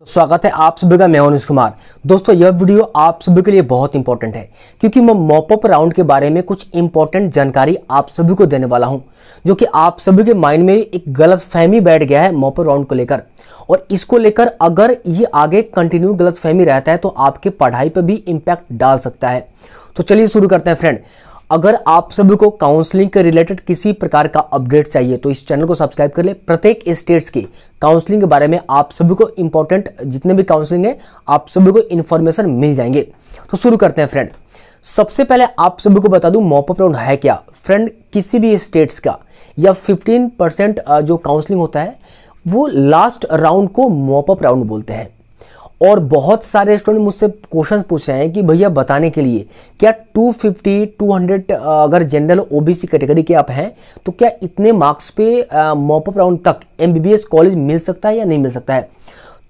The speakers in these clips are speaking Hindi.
तो स्वागत है आप सभी का मैं अनिश कुमार दोस्तों यह वीडियो आप सभी के लिए बहुत इंपॉर्टेंट है क्योंकि मैं मॉपअप राउंड के बारे में कुछ इंपॉर्टेंट जानकारी आप सभी को देने वाला हूं जो कि आप सभी के माइंड में एक गलत फहमी बैठ गया है मॉपअप राउंड को लेकर और इसको लेकर अगर ये आगे कंटिन्यू गलत फहमी रहता है तो आपके पढ़ाई पर भी इम्पैक्ट डाल सकता है तो चलिए शुरू करते हैं फ्रेंड अगर आप सभी को काउंसलिंग के रिलेटेड किसी प्रकार का अपडेट चाहिए तो इस चैनल को सब्सक्राइब कर ले प्रत्येक स्टेट्स की काउंसलिंग के बारे में आप सभी को इंपॉर्टेंट जितने भी काउंसलिंग है आप सभी को इन्फॉर्मेशन मिल जाएंगे तो शुरू करते हैं फ्रेंड सबसे पहले आप सभी को बता दूं मॉपअप राउंड है क्या फ्रेंड किसी भी स्टेट्स का या 15 परसेंट जो काउंसलिंग होता है वो लास्ट राउंड को मॉपअप राउंड बोलते हैं और बहुत सारे स्टूडेंट मुझसे क्वेश्चन पूछ रहे हैं कि भैया बताने के लिए क्या 250, 200 अगर जनरल ओबीसी कैटेगरी के आप हैं तो क्या इतने मार्क्स पे मॉपअप राउंड तक एमबीबीएस कॉलेज मिल सकता है या नहीं मिल सकता है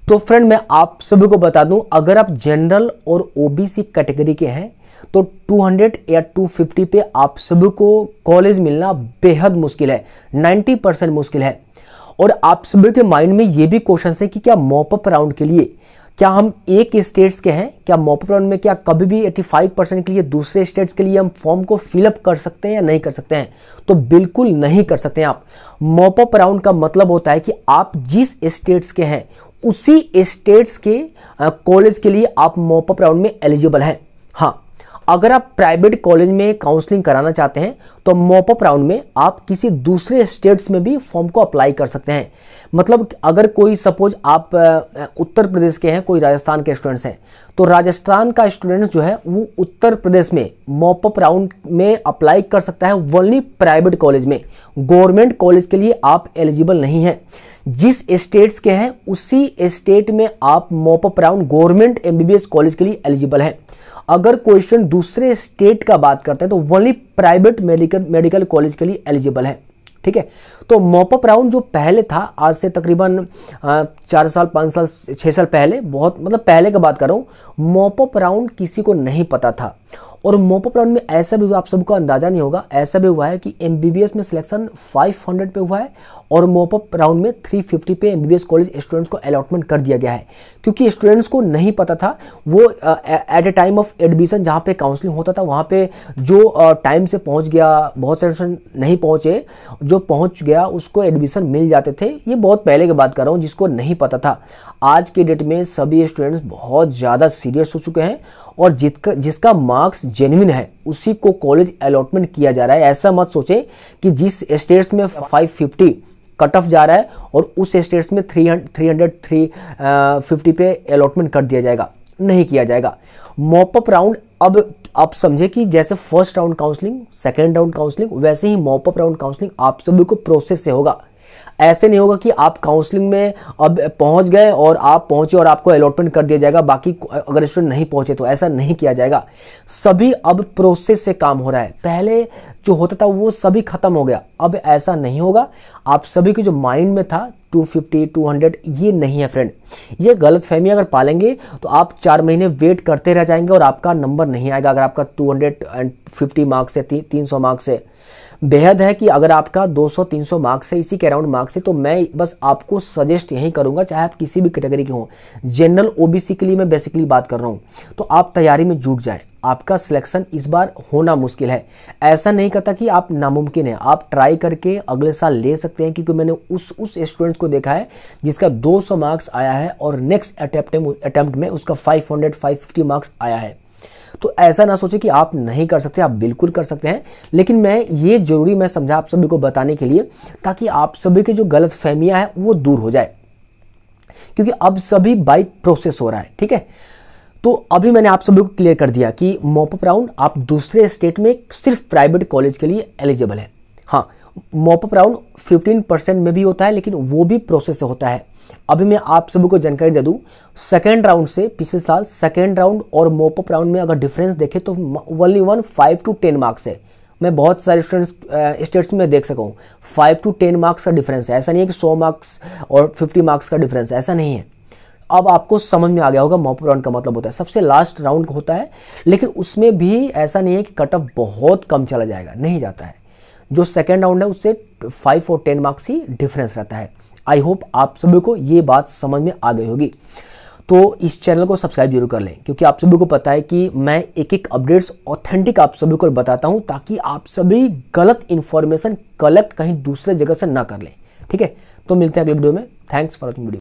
तो फ्रेंड मैं आप सभी को बता दूं अगर आप जनरल और ओबीसी कैटेगरी के हैं तो 200 या 250 पे आप सभी को कॉलेज मिलना बेहद मुश्किल है 90 परसेंट मुश्किल है और आप सभी के माइंड में ये भी क्वेश्चन है कि क्या मॉपअप राउंड के लिए क्या हम एक स्टेट्स के हैं क्या मोपोप्लान में क्या कभी भी 85 परसेंट के लिए दूसरे स्टेट्स के लिए हम फॉर्म को फिलअप कर सकते हैं या नहीं कर सकते हैं तो बिल्कुल नहीं कर सकते हैं आप मोपअप राउंड का मतलब होता है कि आप जिस स्टेट्स के हैं उसी स्टेट्स के कॉलेज के लिए आप मोपअप राउंड में एलिजिबल हैं हाँ अगर आप प्राइवेट कॉलेज में काउंसलिंग कराना चाहते हैं तो मोपअप राउंड में आप किसी दूसरे स्टेट्स में भी फॉर्म को अप्लाई कर सकते हैं मतलब अगर कोई सपोज आप उत्तर प्रदेश के हैं कोई राजस्थान के स्टूडेंट्स हैं तो राजस्थान का स्टूडेंट जो है वो उत्तर प्रदेश में मोपअप राउंड में अप्लाई कर सकता है ओनली प्राइवेट कॉलेज में गवर्नमेंट कॉलेज के लिए आप एलिजिबल नहीं हैं जिस स्टेट्स के हैं उसी स्टेट में आप mop up round government MBBS college के लिए एलिजिबल हैं अगर क्वेश्चन दूसरे स्टेट का बात करते हैं तो only private medical medical college के लिए एलिजिबल है ठीक है तो मॉपअप राउंड जो पहले था आज से तकरीबन चार साल पाँच साल छः साल पहले बहुत मतलब पहले का बात कर रहा हूँ मॉपअप राउंड किसी को नहीं पता था और मॉपअप राउंड में ऐसा भी हुआ आप सबको अंदाज़ा नहीं होगा ऐसा भी हुआ है कि एम में सिलेक्शन 500 पे हुआ है और मॉपअप राउंड में 350 पे एम कॉलेज स्टूडेंट्स को अलॉटमेंट कर दिया गया है क्योंकि स्टूडेंट्स को नहीं पता था वो at a time of admission जहाँ पे काउंसलिंग होता था वहाँ पे जो टाइम से पहुँच गया बहुत सारे स्टूडेंट नहीं पहुँचे जो पहुंच गया उसको एडमिशन मिल जाते थे ये बहुत पहले की बात कर रहा हूँ जिसको नहीं पता था आज के डेट में सभी स्टूडेंट्स बहुत ज़्यादा सीरियस हो चुके हैं और जिसका जिसका मार्क्स जेनविन है उसी को कॉलेज अलॉटमेंट किया जा रहा है ऐसा मत सोचें कि जिस स्टेट्स में फाइव कट ऑफ जा रहा है और उस स्टेट्स में थ्री हंड्रेड थ्री पे अलॉटमेंट कर दिया जाएगा नहीं किया जाएगा मॉपअप राउंड अब आप समझे कि जैसे first round counselling second round counselling वैसे ही मॉपअप राउंड काउंसलिंग आप सभी को प्रोसेस से होगा ऐसे नहीं होगा कि आप काउंसलिंग में अब पहुंच गए और आप पहुंचे और आपको अलॉटमेंट कर दिया जाएगा बाकी अगर स्टूडेंट नहीं पहुंचे तो ऐसा नहीं किया जाएगा सभी अब प्रोसेस से काम हो रहा है पहले जो होता था वो सभी खत्म हो गया अब ऐसा नहीं होगा आप सभी के जो माइंड में था 250, 200 ये नहीं है फ्रेंड ये गलत फहमी अगर पालेंगे तो आप चार महीने वेट करते रह जाएंगे और आपका नंबर नहीं आएगा अगर आपका 250 मार्क्स है ती, 300 मार्क्स है बेहद है कि अगर आपका 200, 300 मार्क्स है इसी के अराउंड मार्क्स है तो मैं बस आपको सजेस्ट यही करूंगा चाहे आप किसी भी कैटेगरी के हों जनरल ओबीसी के लिए मैं बेसिकली बात कर रहा हूं तो आप तैयारी में जुट जाएं आपका सिलेक्शन इस बार होना मुश्किल है ऐसा नहीं कहता कि आप नामुमकिन है आप ट्राई करके अगले साल ले सकते हैं क्योंकि मैंने उस उस स्टूडेंट्स को देखा है जिसका 200 मार्क्स आया है और नेक्स्ट अटैम्प्ट में उसका 500 550 मार्क्स आया है तो ऐसा ना सोचे कि आप नहीं कर सकते आप बिल्कुल कर सकते हैं लेकिन मैं ये जरूरी मैं समझा आप सभी को बताने के लिए ताकि आप सभी के जो गलत फहमियाँ हैं वो दूर हो जाए क्योंकि अब सभी बाई प्रोसेस हो रहा है ठीक है तो अभी मैंने आप सभी को क्लियर कर दिया कि मॉपअप राउंड आप दूसरे स्टेट में सिर्फ प्राइवेट कॉलेज के लिए एलिजिबल है हाँ मोपअप राउंड फिफ्टीन परसेंट में भी होता है लेकिन वो भी प्रोसेस से होता है अभी मैं आप सभी को जानकारी दे दूं सेकेंड राउंड से पिछले साल सेकेंड राउंड और मोपअप राउंड में अगर डिफरेंस देखें तो only one five to ten marks है मैं बहुत सारे स्टूडेंट्स स्टेट्स में देख सकूँ फाइव टू टेन मार्क्स का डिफरेंस है ऐसा नहीं है कि सौ मार्क्स और फिफ्टी मार्क्स का डिफरेंस है ऐसा नहीं है अब आपको समझ में आ गया होगा मॉपअप राउंड का मतलब होता है सबसे लास्ट राउंड होता है लेकिन उसमें भी ऐसा नहीं है कि कट ऑफ बहुत कम चला जाएगा नहीं जाता है जो सेकेंड राउंड है उससे फाइव और टेन मार्क्स ही डिफरेंस रहता है आई होप आप सभी को ये बात समझ में आ गई होगी तो इस चैनल को सब्सक्राइब जरूर कर लें क्योंकि आप सभी को पता है कि मैं एक एक अपडेट्स ऑथेंटिक आप सभी को बताता हूं ताकि आप सभी गलत इंफॉर्मेशन कलेक्ट कहीं दूसरे जगह से ना कर लें ठीक है तो मिलते हैं अगले वीडियो में थैंक्स फॉर वॉचिंग वीडियो